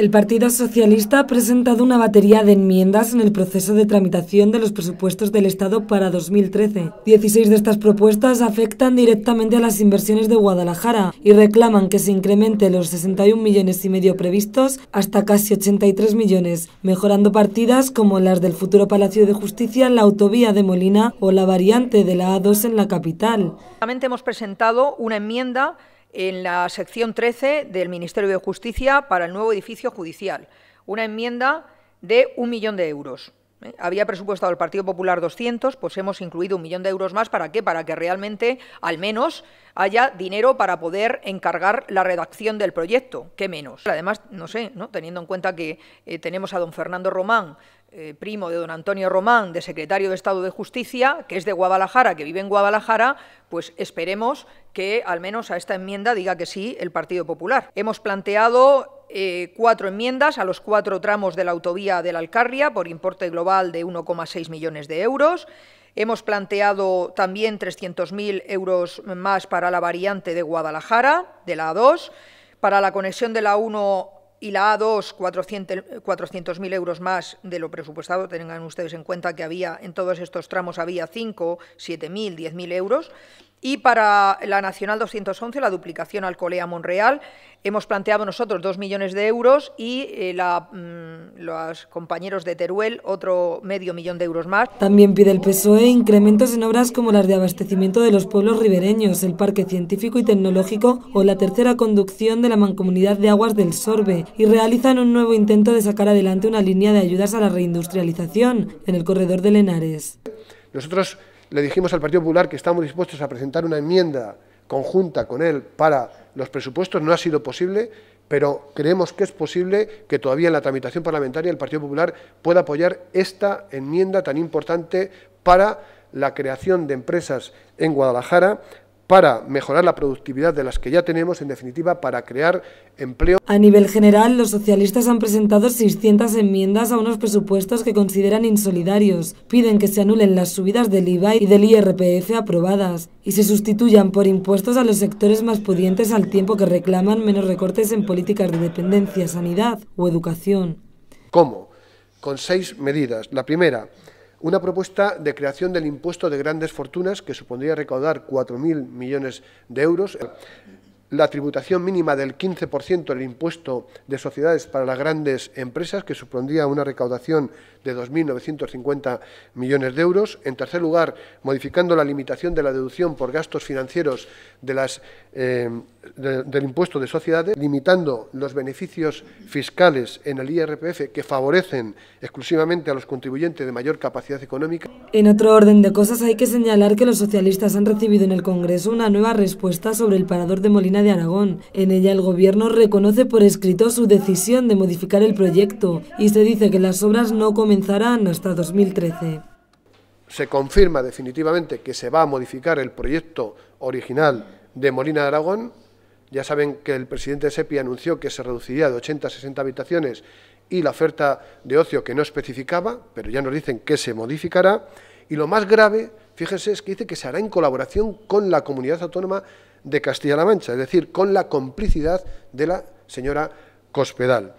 El Partido Socialista ha presentado una batería de enmiendas en el proceso de tramitación de los presupuestos del Estado para 2013. Dieciséis de estas propuestas afectan directamente a las inversiones de Guadalajara y reclaman que se incremente los 61 millones y medio previstos hasta casi 83 millones, mejorando partidas como las del futuro Palacio de Justicia, la autovía de Molina o la variante de la A2 en la capital. Hemos presentado una enmienda en la sección 13 del Ministerio de Justicia para el nuevo edificio judicial, una enmienda de un millón de euros. ¿eh? Había presupuestado el Partido Popular 200, pues hemos incluido un millón de euros más. ¿Para qué? Para que realmente, al menos, haya dinero para poder encargar la redacción del proyecto. ¿Qué menos? Además, no sé, ¿no? teniendo en cuenta que eh, tenemos a don Fernando Román, eh, primo de don Antonio Román, de secretario de Estado de Justicia, que es de Guadalajara, que vive en Guadalajara, pues esperemos que al menos a esta enmienda diga que sí el Partido Popular. Hemos planteado eh, cuatro enmiendas a los cuatro tramos de la autovía de la Alcarria por importe global de 1,6 millones de euros. Hemos planteado también 300.000 euros más para la variante de Guadalajara, de la A2, para la conexión de la a 1 y la A2, 400.000 euros más de lo presupuestado. Tengan ustedes en cuenta que había en todos estos tramos había 5, 7.000, 10.000 euros. Y para la Nacional 211, la duplicación al Colea Monreal, hemos planteado nosotros dos millones de euros y eh, la, mm, los compañeros de Teruel otro medio millón de euros más. También pide el PSOE incrementos en obras como las de abastecimiento de los pueblos ribereños, el Parque Científico y Tecnológico o la tercera conducción de la Mancomunidad de Aguas del Sorbe y realizan un nuevo intento de sacar adelante una línea de ayudas a la reindustrialización en el corredor de Lenares. Nosotros le dijimos al Partido Popular que estamos dispuestos a presentar una enmienda conjunta con él para los presupuestos, no ha sido posible, pero creemos que es posible que todavía en la tramitación parlamentaria el Partido Popular pueda apoyar esta enmienda tan importante para la creación de empresas en Guadalajara para mejorar la productividad de las que ya tenemos, en definitiva, para crear empleo. A nivel general, los socialistas han presentado 600 enmiendas a unos presupuestos que consideran insolidarios. Piden que se anulen las subidas del IVA y del IRPF aprobadas y se sustituyan por impuestos a los sectores más pudientes al tiempo que reclaman menos recortes en políticas de dependencia, sanidad o educación. ¿Cómo? Con seis medidas. La primera, una propuesta de creación del impuesto de grandes fortunas que supondría recaudar 4.000 millones de euros la tributación mínima del 15% del impuesto de sociedades para las grandes empresas, que supondría una recaudación de 2.950 millones de euros. En tercer lugar, modificando la limitación de la deducción por gastos financieros eh, del impuesto de sociedades, limitando los beneficios fiscales en el IRPF que favorecen exclusivamente a los contribuyentes de mayor capacidad económica. En otro orden de cosas, hay que señalar que los socialistas han recibido en el Congreso una nueva respuesta sobre el parador de Molina de Aragón. En ella el gobierno reconoce por escrito su decisión de modificar el proyecto y se dice que las obras no comenzarán hasta 2013. Se confirma definitivamente que se va a modificar el proyecto original de Molina de Aragón. Ya saben que el presidente Sepi anunció que se reduciría de 80 a 60 habitaciones y la oferta de ocio que no especificaba, pero ya nos dicen que se modificará. Y lo más grave, fíjense, es que dice que se hará en colaboración con la comunidad autónoma de Castilla-La Mancha, es decir, con la complicidad de la señora Cospedal.